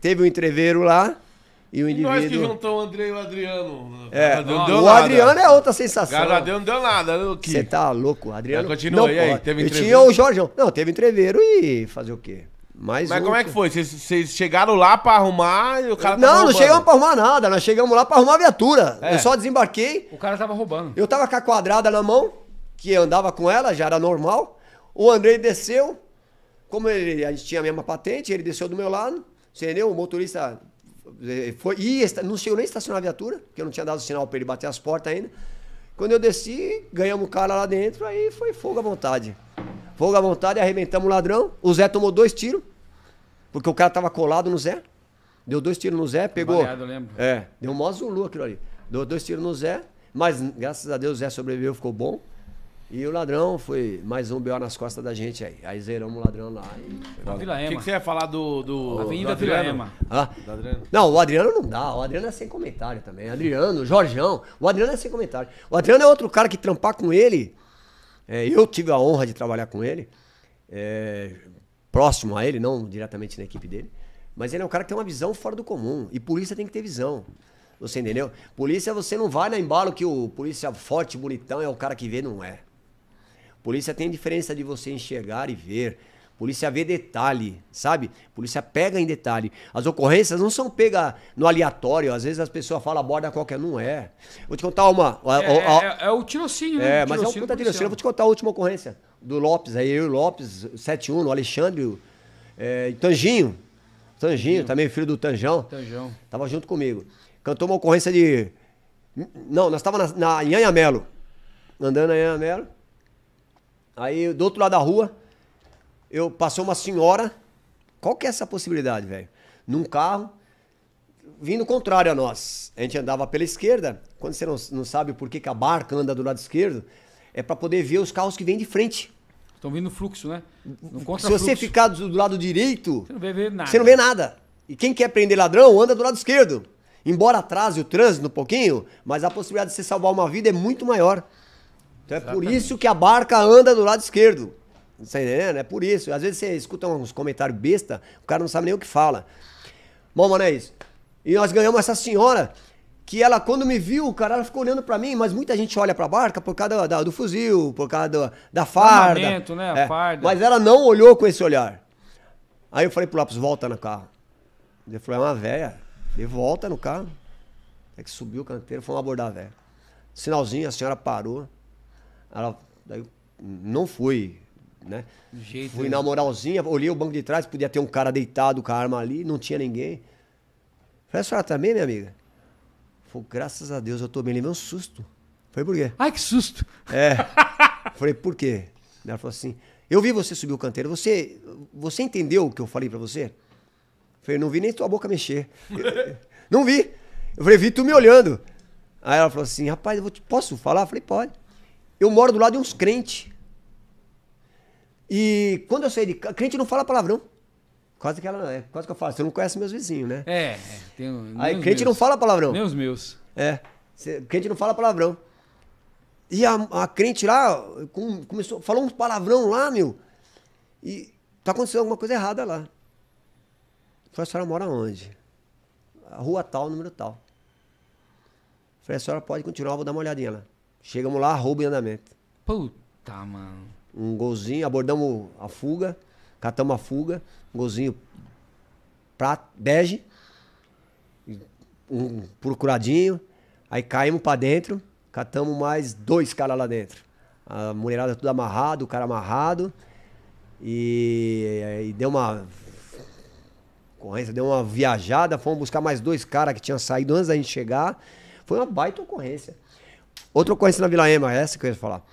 teve um entreveiro lá. E o e indivíduo. nós que juntou o André e o Adriano. É. Não, não deu o nada. Adriano é outra sensação. O Adriano não deu nada, né, Você tá louco, o Adriano. Mas continua não aí, aí, teve E tinha o Jorge Não, teve entreveiro e fazer o quê? Mais Mas um como é que foi? Vocês chegaram lá pra arrumar e o cara. Não, não roubando. chegamos pra arrumar nada. Nós chegamos lá pra arrumar a viatura. É. Eu só desembarquei. O cara tava roubando. Eu tava com a quadrada na mão, que andava com ela, já era normal. O Andrei desceu. Como ele, a gente tinha a mesma patente, ele desceu do meu lado entendeu? O motorista eh, eh, foi, e não chegou nem a estacionar a viatura, porque eu não tinha dado sinal para ele bater as portas ainda. Quando eu desci, ganhamos o cara lá dentro, aí foi fogo à vontade. Fogo à vontade, arrebentamos o ladrão. O Zé tomou dois tiros, porque o cara tava colado no Zé. Deu dois tiros no Zé, pegou. Baleado, lembro. É, deu mó zulu aquilo ali. Deu dois tiros no Zé, mas graças a Deus o Zé sobreviveu, ficou bom. E o ladrão foi mais um B.O. nas costas da gente aí. Aí zeramos o ladrão lá. E... Vila Ema. O que, que, você ia falar do. do Avenida do Vila Ema. Ah? Não, o Adriano não dá. O Adriano é sem comentário também. Adriano, Jorgão. O Adriano é sem comentário. O Adriano é outro cara que trampar com ele. É, eu tive a honra de trabalhar com ele. É, próximo a ele, não diretamente na equipe dele. Mas ele é um cara que tem uma visão fora do comum. E polícia tem que ter visão. Você entendeu? Polícia, você não vai na embalo que o polícia forte, bonitão, é o cara que vê, não é. Polícia tem a diferença de você enxergar e ver. Polícia vê detalhe, sabe? Polícia pega em detalhe. As ocorrências não são pegas no aleatório. Às vezes as pessoas falam borda qualquer. Não é. Vou te contar uma. A, a, a... É, é, é, o tirocínio, né? É, mas é um puta tirocínio. Eu vou te contar a última ocorrência do Lopes. Aí eu e o Lopes, 7-1, o Alexandre, é, Tanginho. Tanginho, Sim. também filho do Tanjão. Tanjão. Tava junto comigo. Cantou uma ocorrência de. Não, nós estávamos na, na Anhamelo. Andando na Anhamelo. Aí, do outro lado da rua, eu passou uma senhora. Qual que é essa possibilidade, velho? Num carro, vindo contrário a nós. A gente andava pela esquerda. Quando você não, não sabe por que, que a barca anda do lado esquerdo, é para poder ver os carros que vêm de frente. Estão vindo fluxo, né? Se você ficar do lado direito, você não vê nada. Você não vê nada. E quem quer prender ladrão, anda do lado esquerdo. Embora atrase o trânsito um pouquinho, mas a possibilidade de você salvar uma vida é muito maior. Então é Exatamente. por isso que a barca anda do lado esquerdo. Você tá entendendo? É por isso. Às vezes você escuta uns comentários besta, o cara não sabe nem o que fala. Bom, mano, é isso. E nós ganhamos essa senhora que ela, quando me viu, o cara, ela ficou olhando para mim, mas muita gente olha pra barca por causa do fuzil, por causa do, da farda. Armamento, né? É. farda. Mas ela não olhou com esse olhar. Aí eu falei pro Lopes, volta no carro. Ele falou, é uma véia. Ele volta no carro. É que subiu o canteiro, foi uma abordar a véia. Sinalzinho, a senhora parou. Ela, daí não fui, né? Jeito fui né? na moralzinha, olhei o banco de trás, podia ter um cara deitado com a arma ali, não tinha ninguém. Falei, a senhora tá bem, minha amiga? Falei, graças a Deus eu tô bem. Levei um susto. Falei, por quê? Ai, que susto! É. falei, por quê? Ela falou assim, eu vi você subir o canteiro, você, você entendeu o que eu falei para você? Falei, não vi nem tua boca mexer. não vi. Eu falei, vi tu me olhando. Aí ela falou assim, rapaz, te, posso falar? Eu falei, pode eu moro do lado de uns crentes. E quando eu saí de casa, crente não fala palavrão. Quase que ela, é, quase que eu falo, você não conhece meus vizinhos, né? É, é tem Aí crente meus. não fala palavrão. Meus meus. É. Cê, crente não fala palavrão. E a, a crente lá com, começou, falou uns palavrão lá, meu. E tá acontecendo alguma coisa errada lá. Falei, a senhora mora onde? A rua tal, número tal. Falei, a senhora pode continuar, vou dar uma olhadinha lá. Chegamos lá, roubo em andamento. Puta, mano. Um golzinho, abordamos a fuga, catamos a fuga, um golzinho pra bege, um procuradinho, aí caímos pra dentro, catamos mais dois caras lá dentro. A mulherada tudo amarrado, o cara amarrado, e, e deu uma ocorrência, deu uma viajada, fomos buscar mais dois caras que tinham saído antes da gente chegar. Foi uma baita ocorrência. Outra ocorrência na Vila Ema, é essa que eu ia falar.